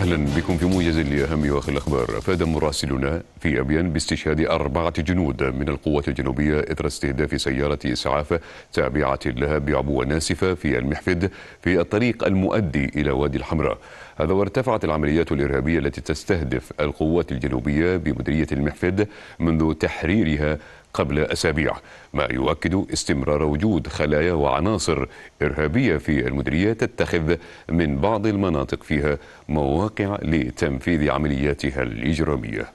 أهلا بكم في موجز لأهم وآخر الأخبار أفاد مراسلنا في أبيان باستشهاد أربعة جنود من القوات الجنوبية إثر استهداف سيارة إسعاف تابعة لها بعبوة ناسفة في المحفد في الطريق المؤدي إلى وادي الحمراء هذا وارتفعت العمليات الإرهابية التي تستهدف القوات الجنوبية بمديرية المحفد منذ تحريرها قبل أسابيع ما يؤكد استمرار وجود خلايا وعناصر إرهابية في المدرية تتخذ من بعض المناطق فيها مواقع لتنفيذ عملياتها الإجرامية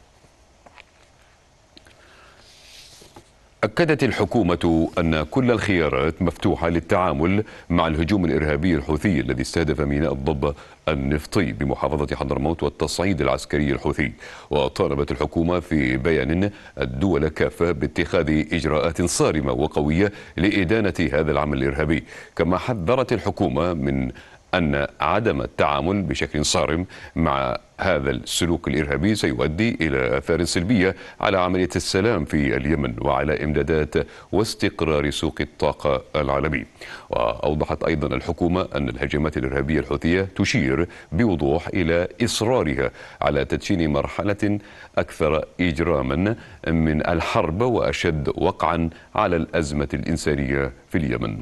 أكدت الحكومة أن كل الخيارات مفتوحة للتعامل مع الهجوم الإرهابي الحوثي الذي استهدف ميناء الضبة النفطي بمحافظة حضرموت والتصعيد العسكري الحوثي وطالبت الحكومة في بيان الدول كافة باتخاذ إجراءات صارمة وقوية لإدانة هذا العمل الإرهابي كما حذرت الحكومة من أن عدم التعامل بشكل صارم مع هذا السلوك الإرهابي سيؤدي إلى آثار سلبية على عملية السلام في اليمن وعلى إمدادات واستقرار سوق الطاقة العالمي وأوضحت أيضا الحكومة أن الهجمات الإرهابية الحوثية تشير بوضوح إلى إصرارها على تدشين مرحلة أكثر إجراما من الحرب وأشد وقعا على الأزمة الإنسانية في اليمن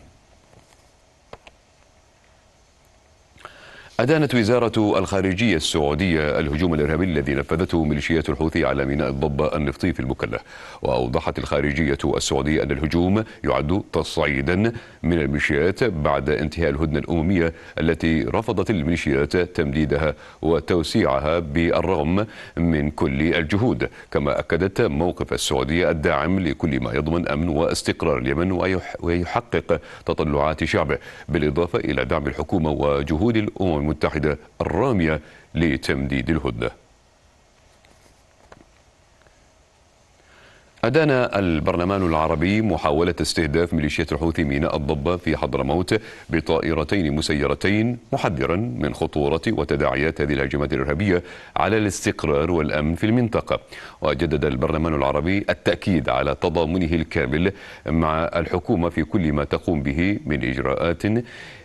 أدانت وزارة الخارجية السعودية الهجوم الإرهابي الذي نفذته ميليشيات الحوثي على ميناء الضبة النفطي في المكلا وأوضحت الخارجية السعودية أن الهجوم يعد تصعيدا من الميليشيات بعد انتهاء الهدنة الأممية التي رفضت الميليشيات تمديدها وتوسيعها بالرغم من كل الجهود كما أكدت موقف السعودية الداعم لكل ما يضمن أمن واستقرار اليمن ويحقق تطلعات شعبه بالإضافة إلى دعم الحكومة وجهود الأمم المتحدة الرامية لتمديد الهدنة أدان البرلمان العربي محاولة استهداف ميليشيات الحوثي ميناء الضبة في حضرموت بطائرتين مسيرتين محذرا من خطورة وتداعيات هذه الهجمات الإرهابية على الاستقرار والأمن في المنطقة وجدد البرلمان العربي التأكيد على تضامنه الكامل مع الحكومة في كل ما تقوم به من إجراءات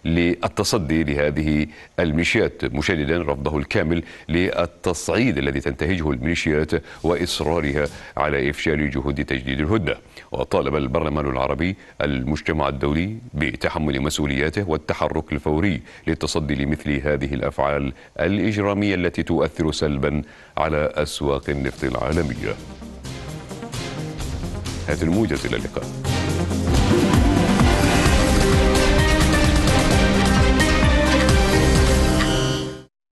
للتصدي لهذه الميليشيات مشددا رفضه الكامل للتصعيد الذي تنتهجه الميليشيات وإصرارها على إفشال جهود الهدنة تجديد الهدنة وطالب البرلمان العربي المجتمع الدولي بتحمل مسؤولياته والتحرك الفوري للتصدي لمثل هذه الأفعال الإجرامية التي تؤثر سلبا على أسواق النفط العالمية هذه الموجز إلى اللقاء